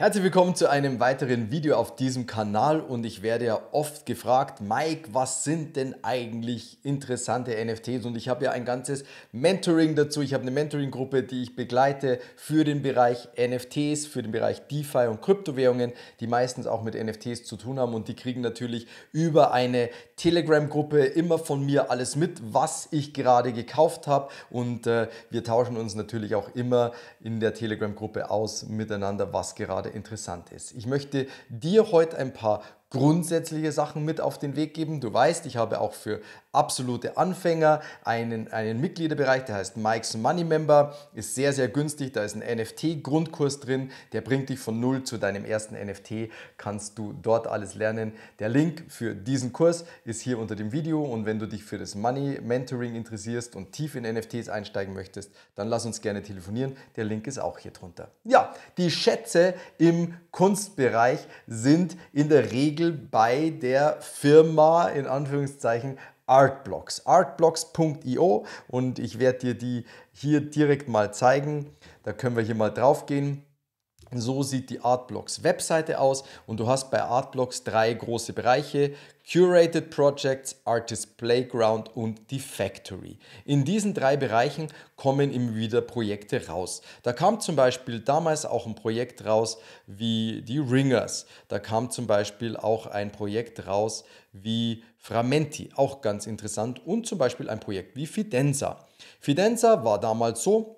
Herzlich willkommen zu einem weiteren Video auf diesem Kanal und ich werde ja oft gefragt, Mike, was sind denn eigentlich interessante NFTs? Und ich habe ja ein ganzes Mentoring dazu. Ich habe eine Mentoring-Gruppe, die ich begleite für den Bereich NFTs, für den Bereich DeFi und Kryptowährungen, die meistens auch mit NFTs zu tun haben und die kriegen natürlich über eine Telegram-Gruppe immer von mir alles mit, was ich gerade gekauft habe und äh, wir tauschen uns natürlich auch immer in der Telegram-Gruppe aus miteinander, was gerade gerade interessant ist. Ich möchte dir heute ein paar grundsätzliche Sachen mit auf den Weg geben. Du weißt, ich habe auch für absolute Anfänger einen, einen Mitgliederbereich, der heißt Mike's Money Member, ist sehr, sehr günstig. Da ist ein NFT-Grundkurs drin, der bringt dich von null zu deinem ersten NFT, kannst du dort alles lernen. Der Link für diesen Kurs ist hier unter dem Video und wenn du dich für das Money Mentoring interessierst und tief in NFTs einsteigen möchtest, dann lass uns gerne telefonieren. Der Link ist auch hier drunter. Ja, die Schätze im Kunstbereich sind in der Regel Regel bei der Firma in Anführungszeichen Artblocks. Artblocks.io und ich werde dir die hier direkt mal zeigen. Da können wir hier mal drauf gehen. So sieht die Artblocks Webseite aus und du hast bei Artblocks drei große Bereiche, Curated Projects, Artist Playground und die Factory. In diesen drei Bereichen kommen immer wieder Projekte raus. Da kam zum Beispiel damals auch ein Projekt raus wie die Ringers. Da kam zum Beispiel auch ein Projekt raus wie Framenti, auch ganz interessant. Und zum Beispiel ein Projekt wie Fidenza. Fidenza war damals so,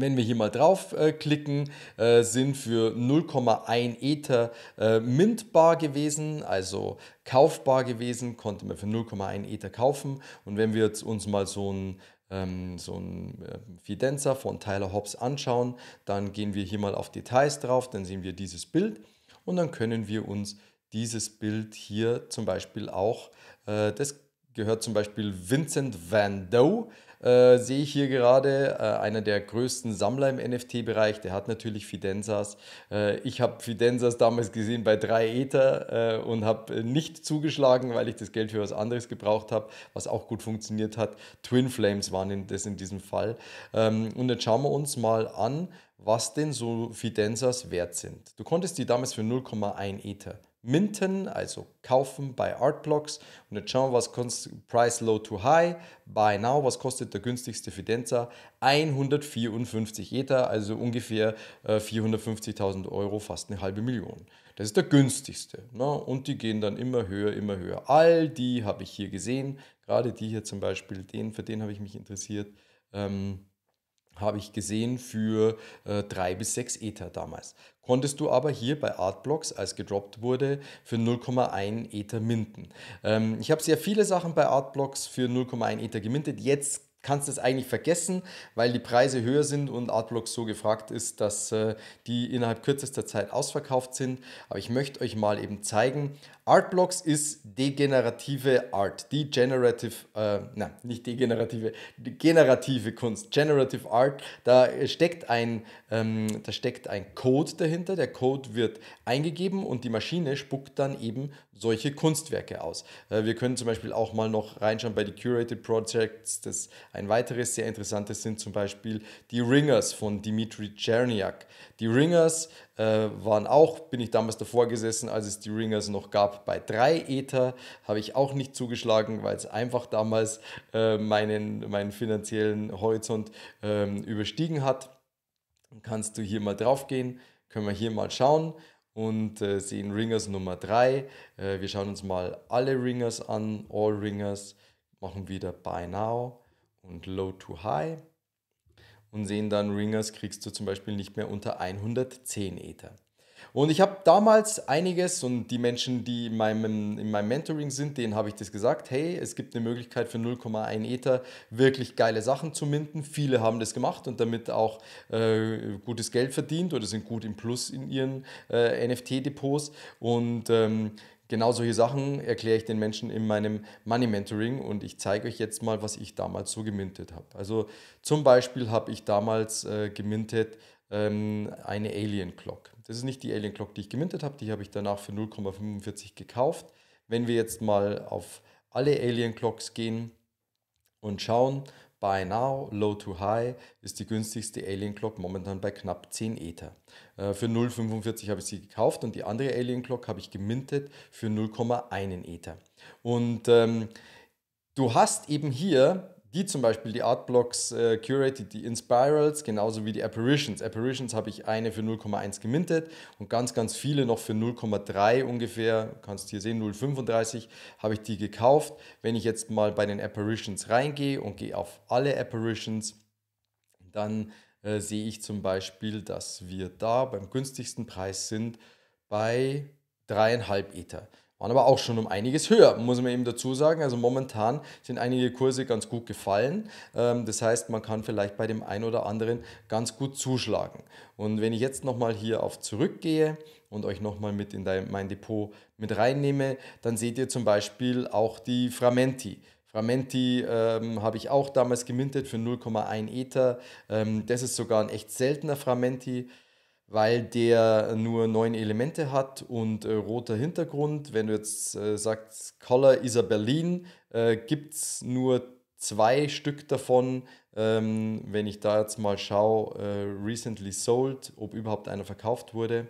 wenn wir hier mal draufklicken, äh, äh, sind für 0,1 Ether äh, mintbar gewesen, also kaufbar gewesen, konnte man für 0,1 Ether kaufen. Und wenn wir jetzt uns mal so ein ähm, so ein ähm, Fidenza von Tyler Hobbs anschauen, dann gehen wir hier mal auf Details drauf, dann sehen wir dieses Bild und dann können wir uns dieses Bild hier zum Beispiel auch, das gehört zum Beispiel Vincent Van Doe, äh, sehe ich hier gerade, äh, einer der größten Sammler im NFT-Bereich, der hat natürlich Fidenzas. Äh, ich habe Fidenzas damals gesehen bei 3 Ether äh, und habe äh, nicht zugeschlagen, weil ich das Geld für was anderes gebraucht habe, was auch gut funktioniert hat. Twin Flames waren in, das in diesem Fall. Ähm, und jetzt schauen wir uns mal an, was denn so Fidenzas wert sind. Du konntest die damals für 0,1 Ether Minten, also kaufen bei Artblocks. Und jetzt schauen wir, was kostet Price Low to High. Buy Now, was kostet der günstigste Fidenza? 154 Ether, also ungefähr 450.000 äh, Euro, fast eine halbe Million. Das ist der günstigste. Ne? Und die gehen dann immer höher, immer höher. All die habe ich hier gesehen. Gerade die hier zum Beispiel, den, für den habe ich mich interessiert. Ähm, habe ich gesehen, für äh, 3 bis 6 Ether damals. Konntest du aber hier bei Artblocks, als gedroppt wurde, für 0,1 Ether minten. Ähm, ich habe sehr viele Sachen bei Artblocks für 0,1 Ether gemintet. Jetzt kannst du es eigentlich vergessen, weil die Preise höher sind und Artblocks so gefragt ist, dass äh, die innerhalb kürzester Zeit ausverkauft sind. Aber ich möchte euch mal eben zeigen, Artblocks ist degenerative Art, degenerative, äh, nein, nicht degenerative, generative Kunst, generative Art. Da steckt, ein, ähm, da steckt ein Code dahinter, der Code wird eingegeben und die Maschine spuckt dann eben solche Kunstwerke aus. Äh, wir können zum Beispiel auch mal noch reinschauen bei die Curated Projects, das ein weiteres sehr interessantes sind zum Beispiel die Ringers von Dimitri Czerniak. Die Ringers äh, waren auch, bin ich damals davor gesessen, als es die Ringers noch gab, bei drei Ether, habe ich auch nicht zugeschlagen, weil es einfach damals äh, meinen, meinen finanziellen Horizont ähm, überstiegen hat. Kannst du hier mal drauf gehen, können wir hier mal schauen und äh, sehen Ringers Nummer 3. Äh, wir schauen uns mal alle Ringers an, All Ringers, machen wieder Buy Now und Low to High und sehen dann, Ringers kriegst du zum Beispiel nicht mehr unter 110 Ether. Und ich habe damals einiges und die Menschen, die in meinem, in meinem Mentoring sind, denen habe ich das gesagt, hey, es gibt eine Möglichkeit für 0,1 Ether wirklich geile Sachen zu minden. Viele haben das gemacht und damit auch äh, gutes Geld verdient oder sind gut im Plus in ihren äh, NFT-Depots. Und ähm, genau solche Sachen erkläre ich den Menschen in meinem Money Mentoring und ich zeige euch jetzt mal, was ich damals so gemintet habe. Also zum Beispiel habe ich damals äh, gemintet ähm, eine Alien Clock. Das ist nicht die Alien Clock, die ich gemintet habe, die habe ich danach für 0,45 gekauft. Wenn wir jetzt mal auf alle Alien Clocks gehen und schauen, Buy Now, Low to High ist die günstigste Alien Clock momentan bei knapp 10 Ether. Äh, für 0,45 habe ich sie gekauft und die andere Alien Clock habe ich gemintet für 0,1 Ether. Und ähm, du hast eben hier die zum Beispiel, die Artblocks äh, curated die Inspirals, genauso wie die Apparitions. Apparitions habe ich eine für 0,1 gemintet und ganz, ganz viele noch für 0,3 ungefähr, kannst hier sehen, 0,35 habe ich die gekauft. Wenn ich jetzt mal bei den Apparitions reingehe und gehe auf alle Apparitions, dann äh, sehe ich zum Beispiel, dass wir da beim günstigsten Preis sind bei 3,5 Ether waren aber auch schon um einiges höher, muss man eben dazu sagen. Also momentan sind einige Kurse ganz gut gefallen. Ähm, das heißt, man kann vielleicht bei dem einen oder anderen ganz gut zuschlagen. Und wenn ich jetzt nochmal hier auf zurückgehe und euch nochmal mit in mein Depot mit reinnehme, dann seht ihr zum Beispiel auch die Framenti. Framenti ähm, habe ich auch damals gemintet für 0,1 Ether. Ähm, das ist sogar ein echt seltener Framenti weil der nur neun Elemente hat und äh, roter Hintergrund. Wenn du jetzt äh, sagst, Color is a Berlin, äh, gibt es nur zwei Stück davon. Ähm, wenn ich da jetzt mal schaue, äh, recently sold, ob überhaupt einer verkauft wurde.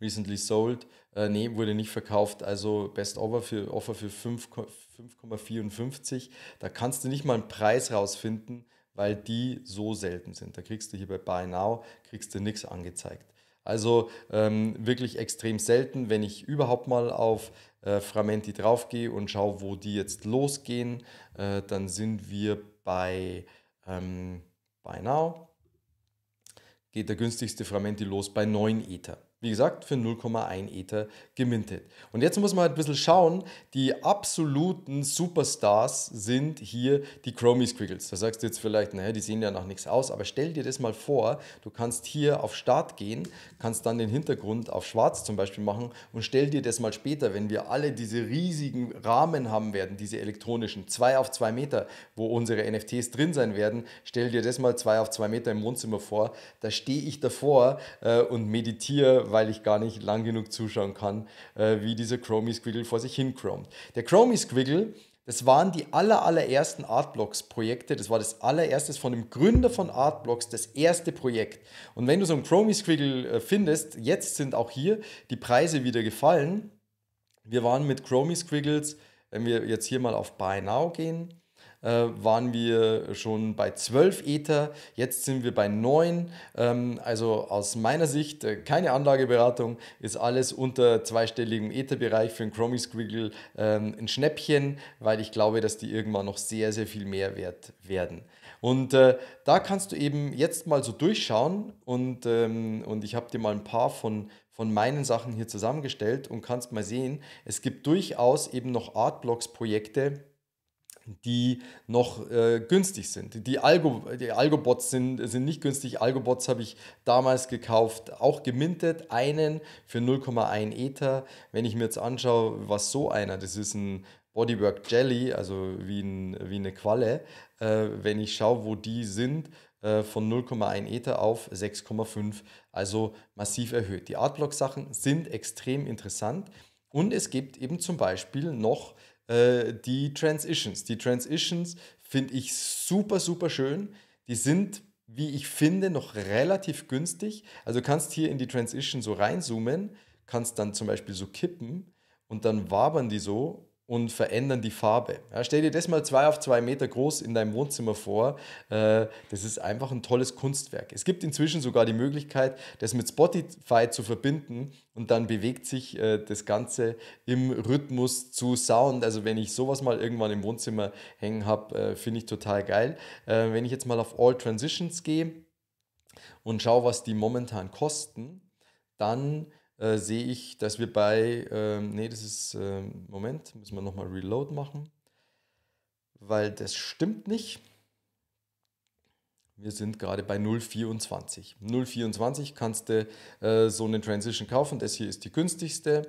Recently sold, äh, nee, wurde nicht verkauft, also Best Offer für, Offer für 5,54. Da kannst du nicht mal einen Preis rausfinden weil die so selten sind. Da kriegst du hier bei Buy Now, kriegst du nichts angezeigt. Also ähm, wirklich extrem selten, wenn ich überhaupt mal auf äh, Framenti draufgehe und schaue, wo die jetzt losgehen, äh, dann sind wir bei ähm, Buy Now. Geht der günstigste Framenti los bei 9 Ether wie gesagt, für 0,1 Ether gemintet. Und jetzt muss man halt ein bisschen schauen, die absoluten Superstars sind hier die Chromie Squiggles. Da sagst du jetzt vielleicht, naja, die sehen ja nach nichts aus, aber stell dir das mal vor, du kannst hier auf Start gehen, kannst dann den Hintergrund auf schwarz zum Beispiel machen und stell dir das mal später, wenn wir alle diese riesigen Rahmen haben werden, diese elektronischen, 2 auf 2 Meter, wo unsere NFTs drin sein werden, stell dir das mal 2 auf 2 Meter im Wohnzimmer vor, da stehe ich davor äh, und meditiere weil ich gar nicht lang genug zuschauen kann, äh, wie dieser Chromie Squiggle vor sich hin chromt. Der Chromie Squiggle, das waren die aller, allerersten Artblocks-Projekte. Das war das allererste von dem Gründer von Artblocks, das erste Projekt. Und wenn du so einen Chromie Squiggle äh, findest, jetzt sind auch hier die Preise wieder gefallen. Wir waren mit Chromie Squiggles, wenn wir jetzt hier mal auf Buy Now gehen, äh, waren wir schon bei 12 Ether, jetzt sind wir bei 9. Ähm, also aus meiner Sicht äh, keine Anlageberatung, ist alles unter zweistelligem Ether-Bereich für einen Chromie Squiggle ähm, ein Schnäppchen, weil ich glaube, dass die irgendwann noch sehr, sehr viel mehr wert werden. Und äh, da kannst du eben jetzt mal so durchschauen und, ähm, und ich habe dir mal ein paar von, von meinen Sachen hier zusammengestellt und kannst mal sehen, es gibt durchaus eben noch Artblocks-Projekte, die noch äh, günstig sind. Die, Algo, die Algobots sind, sind nicht günstig. Algobots habe ich damals gekauft, auch gemintet, einen für 0,1 Ether. Wenn ich mir jetzt anschaue, was so einer, das ist ein Bodywork Jelly, also wie, ein, wie eine Qualle, äh, wenn ich schaue, wo die sind, äh, von 0,1 Ether auf 6,5, also massiv erhöht. Die Artblock-Sachen sind extrem interessant und es gibt eben zum Beispiel noch äh, die Transitions. Die Transitions finde ich super, super schön. Die sind, wie ich finde, noch relativ günstig. Also kannst hier in die Transition so reinzoomen, kannst dann zum Beispiel so kippen und dann wabern die so und verändern die Farbe. Ja, stell dir das mal zwei auf zwei Meter groß in deinem Wohnzimmer vor. Äh, das ist einfach ein tolles Kunstwerk. Es gibt inzwischen sogar die Möglichkeit, das mit Spotify zu verbinden und dann bewegt sich äh, das Ganze im Rhythmus zu Sound. Also wenn ich sowas mal irgendwann im Wohnzimmer hängen habe, äh, finde ich total geil. wenn ich jetzt mal auf All Transitions gehe und schaue, was die momentan kosten, dann äh, sehe ich, dass wir bei, ähm, nee, das ist, ähm, Moment, müssen wir nochmal Reload machen, weil das stimmt nicht. Wir sind gerade bei 0,24. 0,24 kannst du äh, so eine Transition kaufen, das hier ist die günstigste.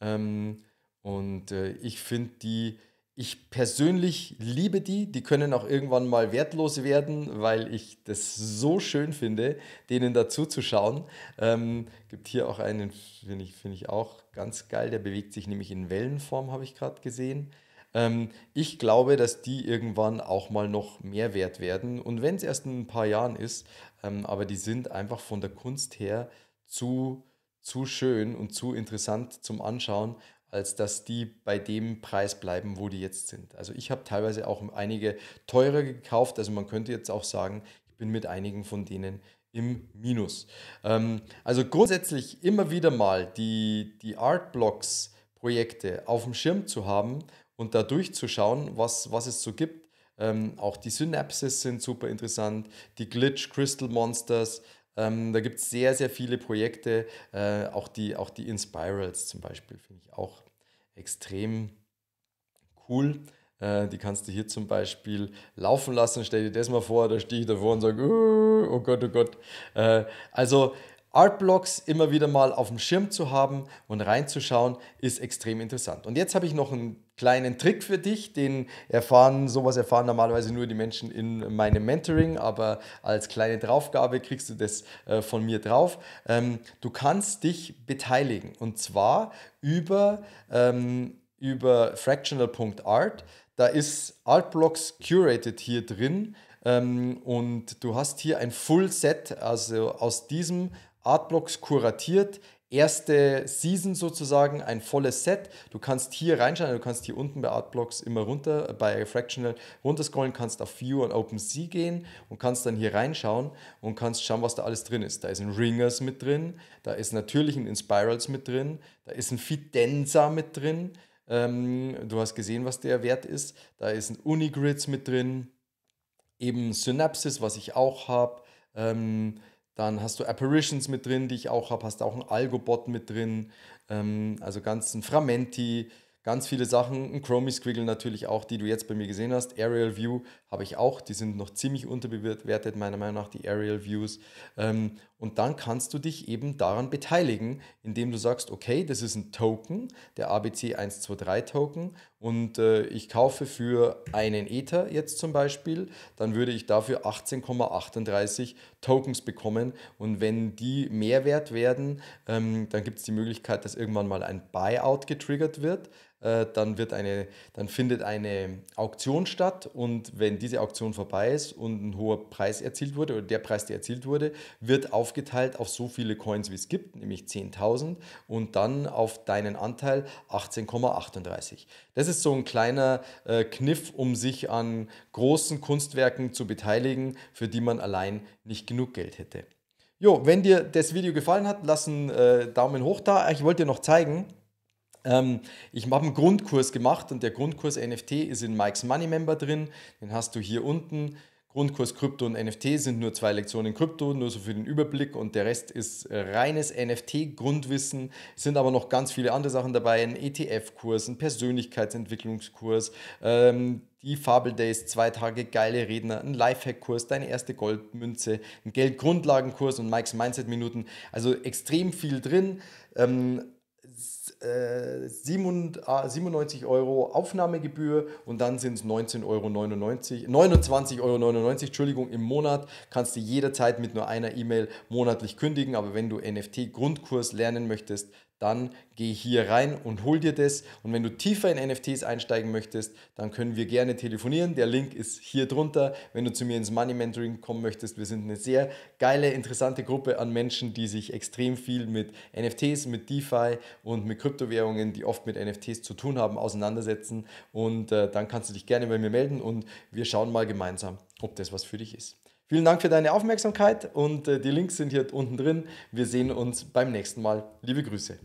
Ähm, und äh, ich finde die ich persönlich liebe die. Die können auch irgendwann mal wertlos werden, weil ich das so schön finde, denen dazu zu schauen. Ähm, gibt hier auch einen, finde ich, find ich auch ganz geil. Der bewegt sich nämlich in Wellenform, habe ich gerade gesehen. Ähm, ich glaube, dass die irgendwann auch mal noch mehr wert werden. Und wenn es erst in ein paar Jahren ist, ähm, aber die sind einfach von der Kunst her zu zu schön und zu interessant zum Anschauen, als dass die bei dem Preis bleiben, wo die jetzt sind. Also ich habe teilweise auch einige teurer gekauft. Also man könnte jetzt auch sagen, ich bin mit einigen von denen im Minus. Ähm, also grundsätzlich immer wieder mal die, die Artblocks-Projekte auf dem Schirm zu haben und da durchzuschauen, was, was es so gibt. Ähm, auch die Synapses sind super interessant, die Glitch Crystal Monsters, ähm, da gibt es sehr, sehr viele Projekte, äh, auch, die, auch die Inspirals zum Beispiel finde ich auch extrem cool. Äh, die kannst du hier zum Beispiel laufen lassen. Stell dir das mal vor, da stehe ich davor und sage, äh, oh Gott, oh Gott. Äh, also Artblocks immer wieder mal auf dem Schirm zu haben und reinzuschauen, ist extrem interessant. Und jetzt habe ich noch einen kleinen Trick für dich, den erfahren, sowas erfahren normalerweise nur die Menschen in meinem Mentoring, aber als kleine Draufgabe kriegst du das äh, von mir drauf. Ähm, du kannst dich beteiligen und zwar über, ähm, über fractional.art. Da ist Artblocks Curated hier drin ähm, und du hast hier ein Full Set, also aus diesem Artblocks kuratiert, erste Season sozusagen, ein volles Set. Du kannst hier reinschauen, du kannst hier unten bei Artblocks immer runter, äh, bei Fractional runterscrollen, kannst auf View und OpenSea gehen und kannst dann hier reinschauen und kannst schauen, was da alles drin ist. Da ist ein Ringers mit drin, da ist natürlich ein Inspirals mit drin, da ist ein Fidenza mit drin. Ähm, du hast gesehen, was der wert ist. Da ist ein Unigrids mit drin, eben Synapsis, was ich auch habe. Ähm, dann hast du Apparitions mit drin, die ich auch habe. Hast auch einen Algobot mit drin. Ähm, also ganz ein Framenti, ganz viele Sachen. Ein Chromie Squiggle natürlich auch, die du jetzt bei mir gesehen hast. Aerial View habe ich auch. Die sind noch ziemlich unterbewertet, meiner Meinung nach, die Aerial Views. Ähm, und dann kannst du dich eben daran beteiligen, indem du sagst, okay, das ist ein Token, der ABC 123 Token. Und äh, ich kaufe für einen Ether jetzt zum Beispiel, dann würde ich dafür 18,38 Tokens bekommen. Und wenn die mehr wert werden, ähm, dann gibt es die Möglichkeit, dass irgendwann mal ein Buyout getriggert wird. Äh, dann, wird eine, dann findet eine Auktion statt und wenn diese Auktion vorbei ist und ein hoher Preis erzielt wurde oder der Preis, der erzielt wurde, wird aufgeteilt auf so viele Coins, wie es gibt, nämlich 10.000 und dann auf deinen Anteil 18,38. Das ist so ein kleiner äh, Kniff, um sich an großen Kunstwerken zu beteiligen, für die man allein nicht genug Geld hätte. Jo, wenn dir das Video gefallen hat, lass einen äh, Daumen hoch da. Ich wollte dir noch zeigen, ähm, ich habe einen Grundkurs gemacht und der Grundkurs NFT ist in Mike's Money Member drin. Den hast du hier unten Grundkurs Krypto und NFT sind nur zwei Lektionen Krypto, nur so für den Überblick und der Rest ist äh, reines NFT-Grundwissen. Es sind aber noch ganz viele andere Sachen dabei, ein ETF-Kurs, ein Persönlichkeitsentwicklungskurs, ähm, die Fable Days, zwei Tage geile Redner, ein Lifehack-Kurs, deine erste Goldmünze, ein Geldgrundlagenkurs und Mikes Mindset-Minuten. Also extrem viel drin. Ähm, 97 äh, Euro äh, äh, Aufnahmegebühr und dann sind es 19,99 Euro, 29,99 Euro, Entschuldigung, im Monat. Kannst du jederzeit mit nur einer E-Mail monatlich kündigen, aber wenn du NFT-Grundkurs lernen möchtest, dann geh hier rein und hol dir das. Und wenn du tiefer in NFTs einsteigen möchtest, dann können wir gerne telefonieren. Der Link ist hier drunter. Wenn du zu mir ins Money Mentoring kommen möchtest, wir sind eine sehr geile, interessante Gruppe an Menschen, die sich extrem viel mit NFTs, mit DeFi und mit Kryptowährungen, die oft mit NFTs zu tun haben, auseinandersetzen. Und äh, dann kannst du dich gerne bei mir melden und wir schauen mal gemeinsam, ob das was für dich ist. Vielen Dank für deine Aufmerksamkeit und äh, die Links sind hier unten drin. Wir sehen uns beim nächsten Mal. Liebe Grüße.